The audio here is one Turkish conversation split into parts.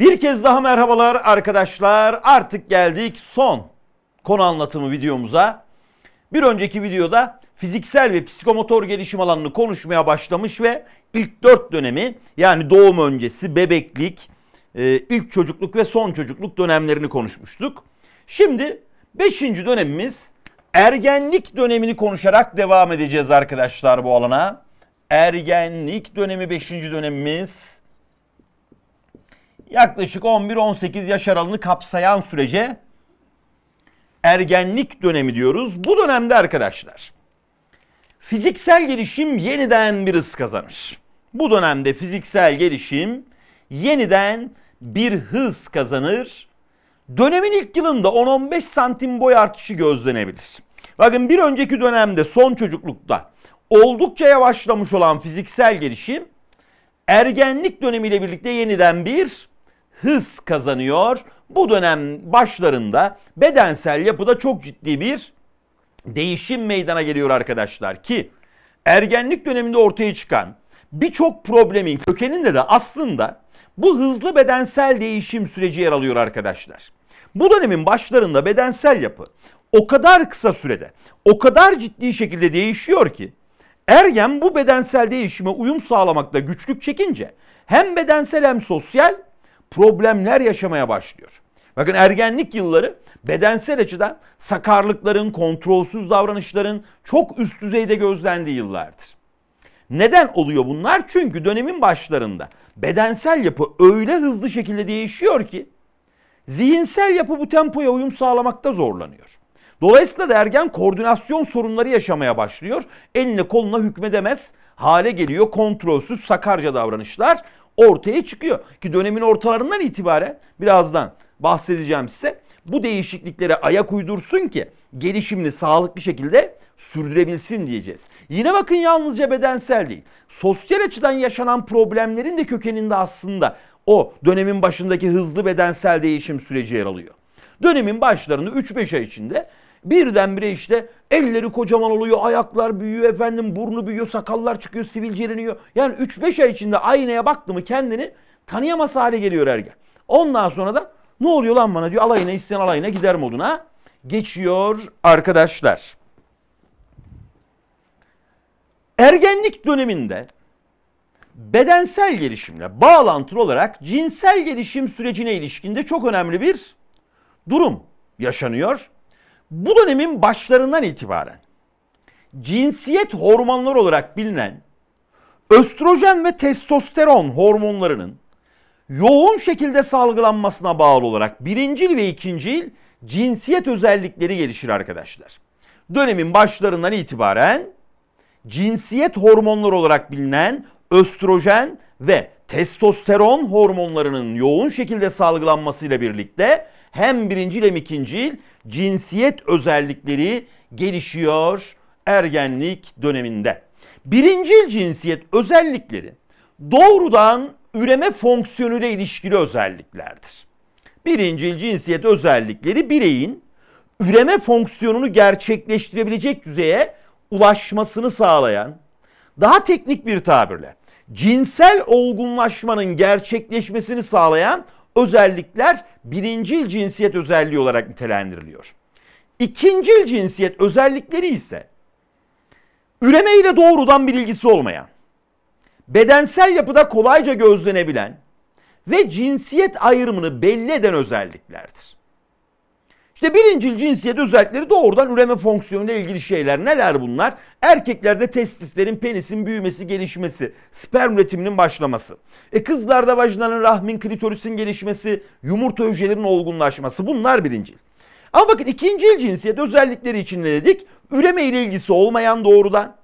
Bir kez daha merhabalar arkadaşlar. Artık geldik son konu anlatımı videomuza. Bir önceki videoda fiziksel ve psikomotor gelişim alanını konuşmaya başlamış ve ilk dört dönemi yani doğum öncesi, bebeklik, e, ilk çocukluk ve son çocukluk dönemlerini konuşmuştuk. Şimdi beşinci dönemimiz ergenlik dönemini konuşarak devam edeceğiz arkadaşlar bu alana. Ergenlik dönemi beşinci dönemimiz yaklaşık 11-18 yaş aralığını kapsayan sürece ergenlik dönemi diyoruz. Bu dönemde arkadaşlar fiziksel gelişim yeniden bir hız kazanır. Bu dönemde fiziksel gelişim yeniden bir hız kazanır. Dönemin ilk yılında 10-15 santim boy artışı gözlenebilir. Bakın bir önceki dönemde son çocuklukta oldukça yavaşlamış olan fiziksel gelişim ergenlik dönemiyle birlikte yeniden bir hız kazanıyor. Bu dönem başlarında bedensel yapıda çok ciddi bir değişim meydana geliyor arkadaşlar ki ergenlik döneminde ortaya çıkan birçok problemin kökeninde de aslında bu hızlı bedensel değişim süreci yer alıyor arkadaşlar. Bu dönemin başlarında bedensel yapı o kadar kısa sürede, o kadar ciddi şekilde değişiyor ki ergen bu bedensel değişime uyum sağlamakta güçlük çekince hem bedensel hem sosyal problemler yaşamaya başlıyor. Bakın ergenlik yılları bedensel açıdan sakarlıkların, kontrolsüz davranışların çok üst düzeyde gözlendiği yıllardır. Neden oluyor bunlar? Çünkü dönemin başlarında bedensel yapı öyle hızlı şekilde değişiyor ki zihinsel yapı bu tempoya uyum sağlamakta zorlanıyor. Dolayısıyla da ergen koordinasyon sorunları yaşamaya başlıyor. Eline koluna hükmedemez hale geliyor. Kontrolsüz sakarca davranışlar ortaya çıkıyor. Ki dönemin ortalarından itibaren birazdan bahsedeceğim size. Bu değişikliklere ayak uydursun ki gelişimini sağlıklı şekilde sürdürebilsin diyeceğiz. Yine bakın yalnızca bedensel değil. Sosyal açıdan yaşanan problemlerin de kökeninde aslında o dönemin başındaki hızlı bedensel değişim süreci yer alıyor. Dönemin başlarında 3-5 ay içinde Birdenbire işte elleri kocaman oluyor, ayaklar büyüyor efendim, burnu büyüyor, sakallar çıkıyor, sivilceleniyor. Yani 3-5 ay içinde aynaya baktı mı kendini tanıyamaz hale geliyor ergen. Ondan sonra da ne oluyor lan bana diyor alayına isteyen alayına gider moduna geçiyor arkadaşlar. Ergenlik döneminde bedensel gelişimle bağlantılı olarak cinsel gelişim sürecine ilişkinde çok önemli bir durum yaşanıyor. Bu dönemin başlarından itibaren cinsiyet hormonları olarak bilinen östrojen ve testosteron hormonlarının yoğun şekilde salgılanmasına bağlı olarak birincil ve ikincil cinsiyet özellikleri gelişir arkadaşlar. Dönemin başlarından itibaren cinsiyet hormonları olarak bilinen östrojen ve testosteron hormonlarının yoğun şekilde salgılanmasıyla birlikte hem birincil hem ikincil cinsiyet özellikleri gelişiyor ergenlik döneminde. Birincil cinsiyet özellikleri doğrudan üreme fonksiyonuyla ilişkili özelliklerdir. Birincil cinsiyet özellikleri bireyin üreme fonksiyonunu gerçekleştirebilecek düzeye ulaşmasını sağlayan, daha teknik bir tabirle cinsel olgunlaşmanın gerçekleşmesini sağlayan özellikler birincil cinsiyet özelliği olarak nitelendiriliyor. İkincil cinsiyet özellikleri ise üreme ile doğrudan bir ilgisi olmayan, bedensel yapıda kolayca gözlenebilen ve cinsiyet ayrımını belli eden özelliklerdir. İşte birinci cinsiyet özellikleri doğrudan üreme fonksiyonuyla ilgili şeyler. Neler bunlar? Erkeklerde testislerin, penisin büyümesi, gelişmesi, sperm üretiminin başlaması. E kızlarda vajinanın, rahmin, klitorisin gelişmesi, yumurta hücrelerinin olgunlaşması. Bunlar birincil. Ama bakın ikinci cinsiyet özellikleri için ne dedik? Üreme ile ilgisi olmayan doğrudan,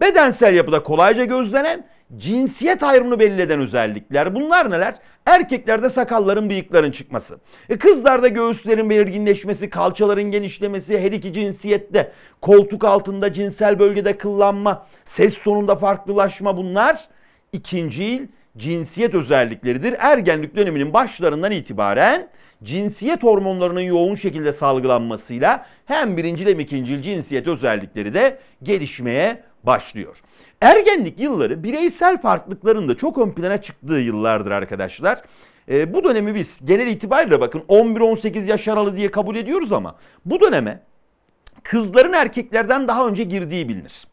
bedensel yapıda kolayca gözlenen cinsiyet ayrımını belli eden özellikler. Bunlar neler? Erkeklerde sakalların, bıyıkların çıkması. E kızlarda göğüslerin belirginleşmesi, kalçaların genişlemesi, her iki cinsiyette, koltuk altında, cinsel bölgede kıllanma, ses sonunda farklılaşma bunlar ikincil cinsiyet özellikleridir. Ergenlik döneminin başlarından itibaren cinsiyet hormonlarının yoğun şekilde salgılanmasıyla hem birincil hem ikincil cinsiyet özellikleri de gelişmeye başlıyor. Ergenlik yılları bireysel farklılıkların da çok ön plana çıktığı yıllardır arkadaşlar. E, bu dönemi biz genel itibariyle bakın 11-18 yaş aralığı diye kabul ediyoruz ama bu döneme kızların erkeklerden daha önce girdiği bilinir.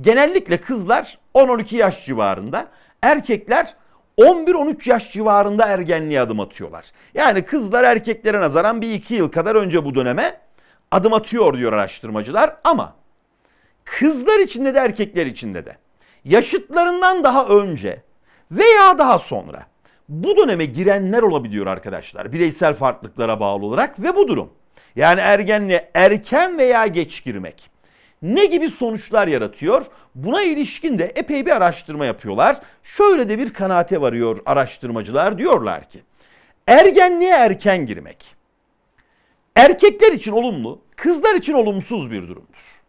Genellikle kızlar 10-12 yaş civarında, erkekler 11-13 yaş civarında ergenliğe adım atıyorlar. Yani kızlar erkeklere nazaran bir iki yıl kadar önce bu döneme adım atıyor diyor araştırmacılar ama Kızlar içinde de erkekler içinde de yaşıtlarından daha önce veya daha sonra bu döneme girenler olabiliyor arkadaşlar. Bireysel farklılıklara bağlı olarak ve bu durum. Yani ergenliğe erken veya geç girmek ne gibi sonuçlar yaratıyor? Buna ilişkin de epey bir araştırma yapıyorlar. Şöyle de bir kanaate varıyor araştırmacılar. Diyorlar ki ergenliğe erken girmek erkekler için olumlu, kızlar için olumsuz bir durumdur.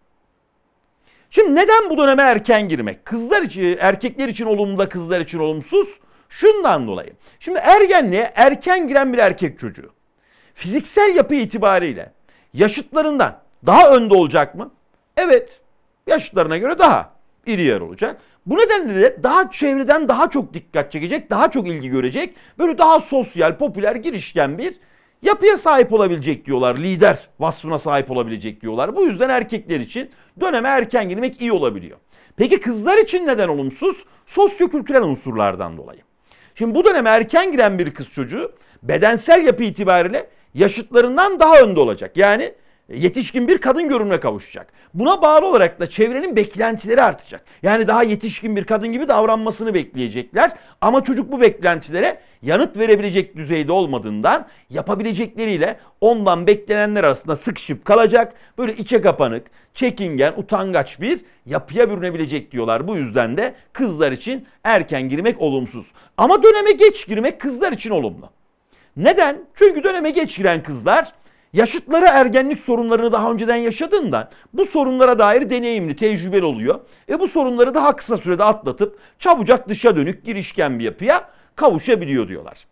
Şimdi neden bu döneme erken girmek? Kızlar için, erkekler için olumlu da kızlar için olumsuz. Şundan dolayı. Şimdi ergenliğe erken giren bir erkek çocuğu. Fiziksel yapı itibariyle yaşıtlarından daha önde olacak mı? Evet. Yaşıtlarına göre daha iri yer olacak. Bu nedenle de daha çevreden daha çok dikkat çekecek, daha çok ilgi görecek. Böyle daha sosyal, popüler, girişken bir yapıya sahip olabilecek diyorlar. Lider vasfına sahip olabilecek diyorlar. Bu yüzden erkekler için döneme erken girmek iyi olabiliyor. Peki kızlar için neden olumsuz? Sosyokültürel unsurlardan dolayı. Şimdi bu döneme erken giren bir kız çocuğu bedensel yapı itibariyle yaşıtlarından daha önde olacak. Yani yetişkin bir kadın görünme kavuşacak. Buna bağlı olarak da çevrenin beklentileri artacak. Yani daha yetişkin bir kadın gibi davranmasını bekleyecekler. Ama çocuk bu beklentilere yanıt verebilecek düzeyde olmadığından yapabilecekleriyle ondan beklenenler arasında sıkışıp kalacak. Böyle içe kapanık, çekingen, utangaç bir yapıya bürünebilecek diyorlar. Bu yüzden de kızlar için erken girmek olumsuz. Ama döneme geç girmek kızlar için olumlu. Neden? Çünkü döneme geç giren kızlar Yaşıtları ergenlik sorunlarını daha önceden yaşadığından bu sorunlara dair deneyimli, tecrübeli oluyor. E bu sorunları daha kısa sürede atlatıp çabucak dışa dönük girişken bir yapıya kavuşabiliyor diyorlar.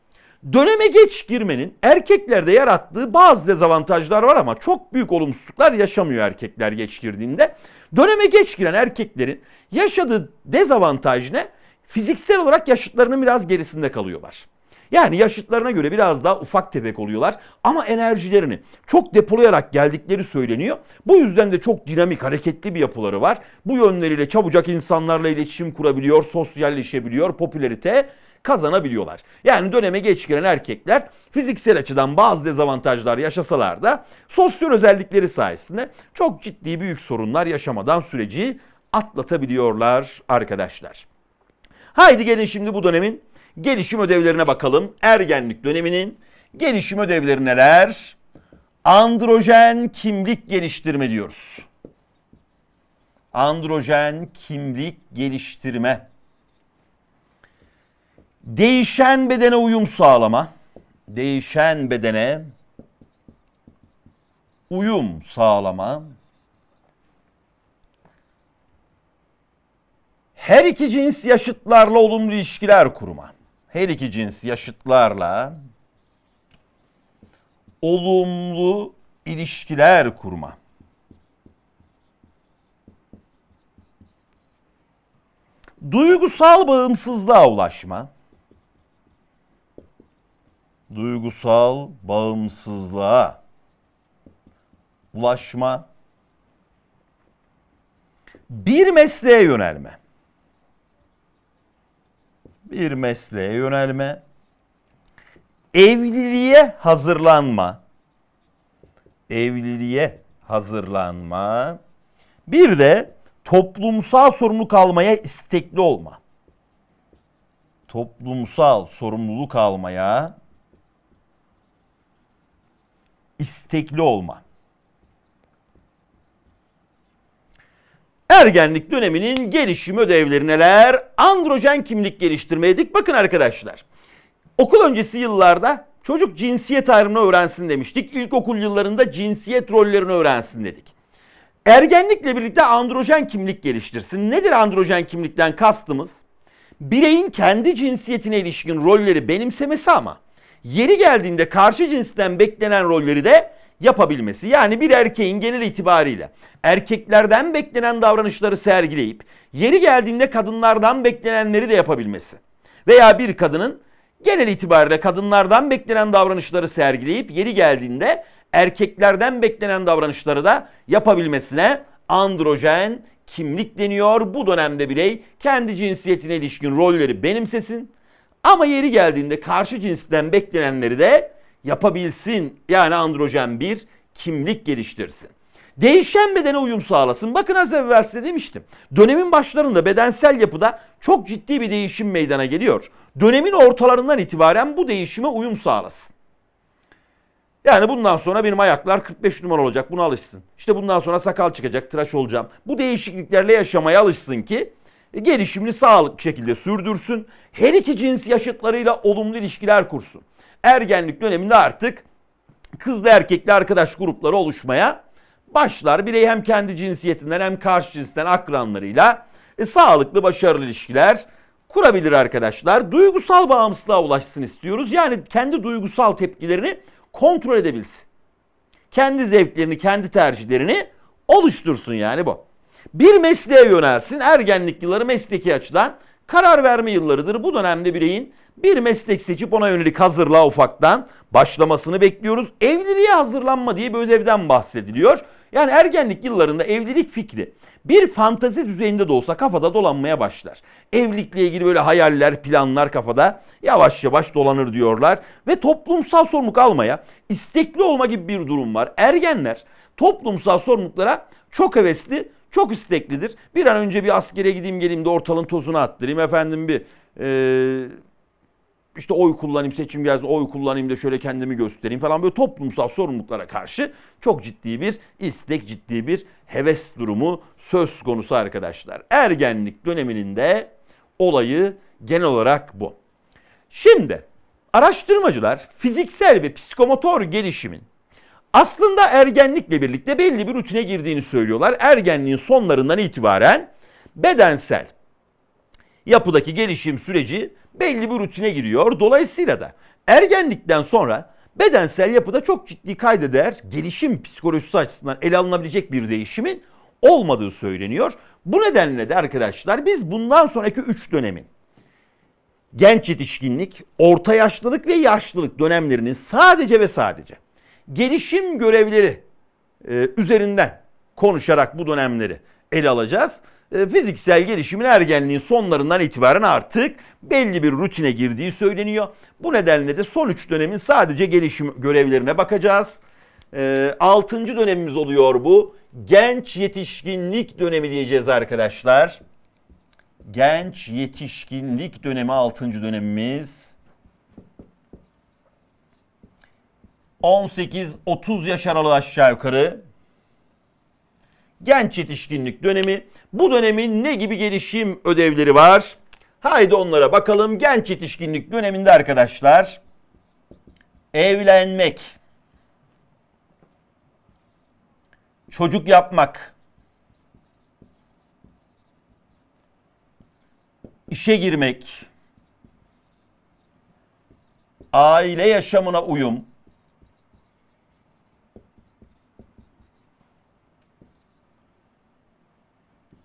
Döneme geç girmenin erkeklerde yarattığı bazı dezavantajlar var ama çok büyük olumsuzluklar yaşamıyor erkekler geç girdiğinde. Döneme geç giren erkeklerin yaşadığı dezavantaj ne? Fiziksel olarak yaşıtlarının biraz gerisinde kalıyorlar. Yani yaşıtlarına göre biraz daha ufak tefek oluyorlar ama enerjilerini çok depolayarak geldikleri söyleniyor. Bu yüzden de çok dinamik, hareketli bir yapıları var. Bu yönleriyle çabucak insanlarla iletişim kurabiliyor, sosyalleşebiliyor, popülerite kazanabiliyorlar. Yani döneme geç giren erkekler fiziksel açıdan bazı dezavantajlar yaşasalar da sosyal özellikleri sayesinde çok ciddi büyük sorunlar yaşamadan süreci atlatabiliyorlar arkadaşlar. Haydi gelin şimdi bu dönemin gelişim ödevlerine bakalım. Ergenlik döneminin gelişim ödevleri neler? Androjen kimlik geliştirme diyoruz. Androjen kimlik geliştirme. Değişen bedene uyum sağlama. Değişen bedene uyum sağlama. Her iki cins yaşıtlarla olumlu ilişkiler kurma her iki cins yaşıtlarla olumlu ilişkiler kurma. Duygusal bağımsızlığa ulaşma. Duygusal bağımsızlığa ulaşma. Bir mesleğe yönelme bir mesleğe yönelme, evliliğe hazırlanma, evliliğe hazırlanma, bir de toplumsal sorumluluk almaya istekli olma. Toplumsal sorumluluk almaya istekli olma. Ergenlik döneminin gelişim ödevleri neler? Androjen kimlik geliştirmeye bakın arkadaşlar. Okul öncesi yıllarda çocuk cinsiyet ayrımını öğrensin demiştik. İlkokul yıllarında cinsiyet rollerini öğrensin dedik. Ergenlikle birlikte androjen kimlik geliştirsin. Nedir androjen kimlikten kastımız? Bireyin kendi cinsiyetine ilişkin rolleri benimsemesi ama yeri geldiğinde karşı cinsten beklenen rolleri de yapabilmesi. Yani bir erkeğin genel itibariyle erkeklerden beklenen davranışları sergileyip yeri geldiğinde kadınlardan beklenenleri de yapabilmesi. Veya bir kadının genel itibariyle kadınlardan beklenen davranışları sergileyip yeri geldiğinde erkeklerden beklenen davranışları da yapabilmesine androjen kimlik deniyor. Bu dönemde birey kendi cinsiyetine ilişkin rolleri benimsesin ama yeri geldiğinde karşı cinsten beklenenleri de yapabilsin. Yani androjen bir kimlik geliştirsin. Değişen bedene uyum sağlasın. Bakın az evvel size demiştim. Dönemin başlarında bedensel yapıda çok ciddi bir değişim meydana geliyor. Dönemin ortalarından itibaren bu değişime uyum sağlasın. Yani bundan sonra benim ayaklar 45 numara olacak. Buna alışsın. İşte bundan sonra sakal çıkacak, tıraş olacağım. Bu değişikliklerle yaşamaya alışsın ki e, gelişimini sağlıklı şekilde sürdürsün. Her iki cins yaşıtlarıyla olumlu ilişkiler kursun ergenlik döneminde artık kızla erkekli arkadaş grupları oluşmaya başlar. Birey hem kendi cinsiyetinden hem karşı cinsten akranlarıyla e, sağlıklı başarılı ilişkiler kurabilir arkadaşlar. Duygusal bağımsızlığa ulaşsın istiyoruz. Yani kendi duygusal tepkilerini kontrol edebilsin. Kendi zevklerini, kendi tercihlerini oluştursun yani bu. Bir mesleğe yönelsin. Ergenlik yılları mesleki açıdan Karar verme yıllarıdır. Bu dönemde bireyin bir meslek seçip ona yönelik hazırlığa ufaktan başlamasını bekliyoruz. Evliliğe hazırlanma diye bir ödevden bahsediliyor. Yani ergenlik yıllarında evlilik fikri bir fantezi düzeyinde de olsa kafada dolanmaya başlar. Evlilikle ilgili böyle hayaller, planlar kafada yavaş yavaş dolanır diyorlar. Ve toplumsal sorumluluk almaya, istekli olma gibi bir durum var. Ergenler toplumsal sorumluluklara çok hevesli çok isteklidir. Bir an önce bir askere gideyim geleyim de ortalığın tozunu attırayım. Efendim bir e, işte oy kullanayım seçim gelsin oy kullanayım da şöyle kendimi göstereyim falan böyle toplumsal sorumluluklara karşı çok ciddi bir istek ciddi bir heves durumu söz konusu arkadaşlar. Ergenlik döneminin de olayı genel olarak bu. Şimdi araştırmacılar fiziksel ve psikomotor gelişimin aslında ergenlikle birlikte belli bir rutine girdiğini söylüyorlar. Ergenliğin sonlarından itibaren bedensel yapıdaki gelişim süreci belli bir rutine giriyor. Dolayısıyla da ergenlikten sonra bedensel yapıda çok ciddi kaydeder gelişim psikolojisi açısından ele alınabilecek bir değişimin olmadığı söyleniyor. Bu nedenle de arkadaşlar biz bundan sonraki 3 dönemin genç yetişkinlik, orta yaşlılık ve yaşlılık dönemlerinin sadece ve sadece gelişim görevleri e, üzerinden konuşarak bu dönemleri ele alacağız. E, fiziksel gelişimin ergenliğin sonlarından itibaren artık belli bir rutine girdiği söyleniyor. Bu nedenle de son üç dönemin sadece gelişim görevlerine bakacağız. E, altıncı dönemimiz oluyor bu. Genç yetişkinlik dönemi diyeceğiz arkadaşlar. Genç yetişkinlik dönemi altıncı dönemimiz. 18-30 yaş aralığı aşağı yukarı genç yetişkinlik dönemi. Bu dönemin ne gibi gelişim ödevleri var? Haydi onlara bakalım. Genç yetişkinlik döneminde arkadaşlar evlenmek, çocuk yapmak, işe girmek, aile yaşamına uyum,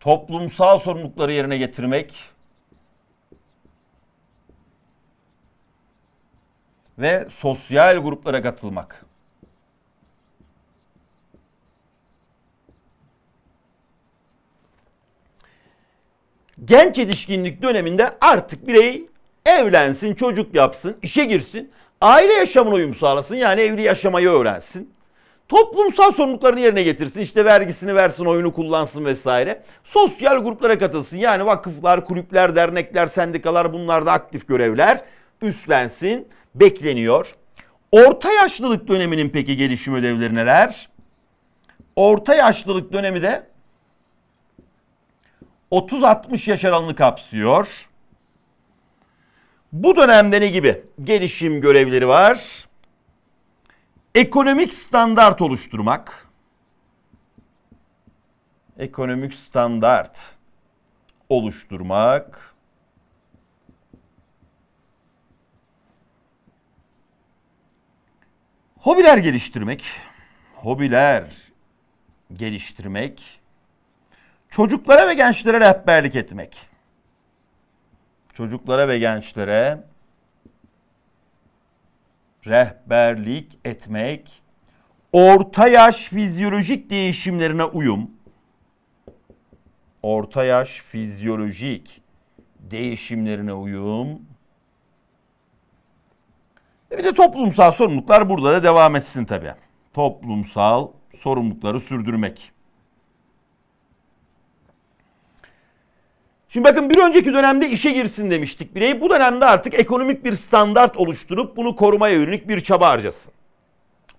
toplumsal sorumlulukları yerine getirmek ve sosyal gruplara katılmak. Genç yetişkinlik döneminde artık birey evlensin, çocuk yapsın, işe girsin, aile yaşamına uyum sağlasın yani evli yaşamayı öğrensin toplumsal sorumluluklarını yerine getirsin. İşte vergisini versin, oyunu kullansın vesaire. Sosyal gruplara katılsın. Yani vakıflar, kulüpler, dernekler, sendikalar bunlarda aktif görevler üstlensin. Bekleniyor. Orta yaşlılık döneminin peki gelişim ödevleri neler? Orta yaşlılık dönemi de 30-60 yaş aralığını kapsıyor. Bu dönemde ne gibi gelişim görevleri var? Ekonomik standart oluşturmak. Ekonomik standart oluşturmak. Hobiler geliştirmek. Hobiler geliştirmek. Çocuklara ve gençlere rehberlik etmek. Çocuklara ve gençlere rehberlik etmek, orta yaş fizyolojik değişimlerine uyum, orta yaş fizyolojik değişimlerine uyum, e bir de toplumsal sorumluluklar burada da devam etsin tabii. Toplumsal sorumlulukları sürdürmek. Şimdi bakın bir önceki dönemde işe girsin demiştik birey. Bu dönemde artık ekonomik bir standart oluşturup bunu korumaya yönelik bir çaba harcasın.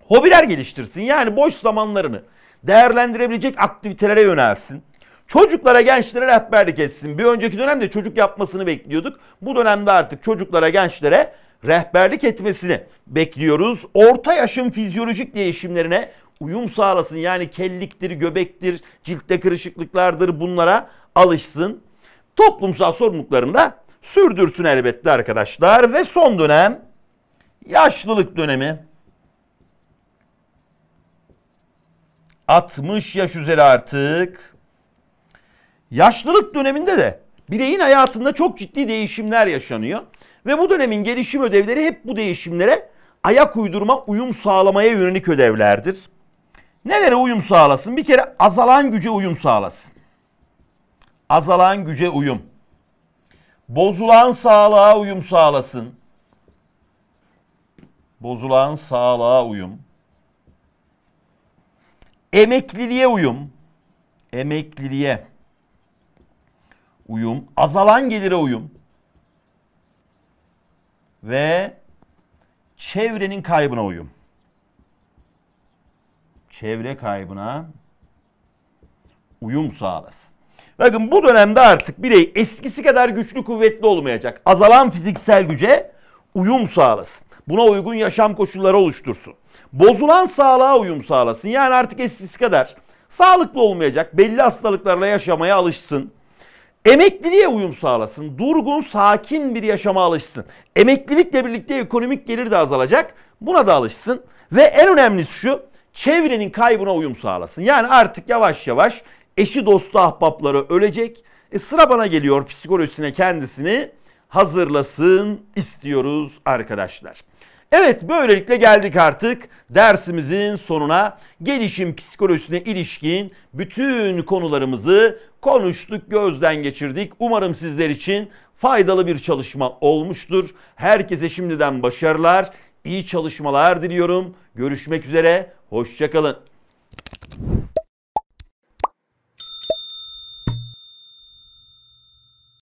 Hobiler geliştirsin. Yani boş zamanlarını değerlendirebilecek aktivitelere yönelsin. Çocuklara, gençlere rehberlik etsin. Bir önceki dönemde çocuk yapmasını bekliyorduk. Bu dönemde artık çocuklara, gençlere rehberlik etmesini bekliyoruz. Orta yaşın fizyolojik değişimlerine uyum sağlasın. Yani kelliktir, göbektir, ciltte kırışıklıklardır bunlara alışsın toplumsal sorumluluklarını da sürdürsün elbette arkadaşlar. Ve son dönem yaşlılık dönemi. 60 yaş üzeri artık. Yaşlılık döneminde de bireyin hayatında çok ciddi değişimler yaşanıyor. Ve bu dönemin gelişim ödevleri hep bu değişimlere ayak uydurma, uyum sağlamaya yönelik ödevlerdir. Nelere uyum sağlasın? Bir kere azalan güce uyum sağlasın azalan güce uyum, bozulan sağlığa uyum sağlasın. Bozulan sağlığa uyum. Emekliliğe uyum. Emekliliğe uyum. Azalan gelire uyum. Ve çevrenin kaybına uyum. Çevre kaybına uyum sağlasın. Bakın bu dönemde artık birey eskisi kadar güçlü kuvvetli olmayacak. Azalan fiziksel güce uyum sağlasın. Buna uygun yaşam koşulları oluştursun. Bozulan sağlığa uyum sağlasın. Yani artık eskisi kadar sağlıklı olmayacak. Belli hastalıklarla yaşamaya alışsın. Emekliliğe uyum sağlasın. Durgun, sakin bir yaşama alışsın. Emeklilikle birlikte ekonomik gelir de azalacak. Buna da alışsın. Ve en önemlisi şu, çevrenin kaybına uyum sağlasın. Yani artık yavaş yavaş Eşi dostu ahbapları ölecek. E sıra bana geliyor psikolojisine kendisini hazırlasın istiyoruz arkadaşlar. Evet böylelikle geldik artık dersimizin sonuna. Gelişim psikolojisine ilişkin bütün konularımızı konuştuk, gözden geçirdik. Umarım sizler için faydalı bir çalışma olmuştur. Herkese şimdiden başarılar, iyi çalışmalar diliyorum. Görüşmek üzere, hoşçakalın.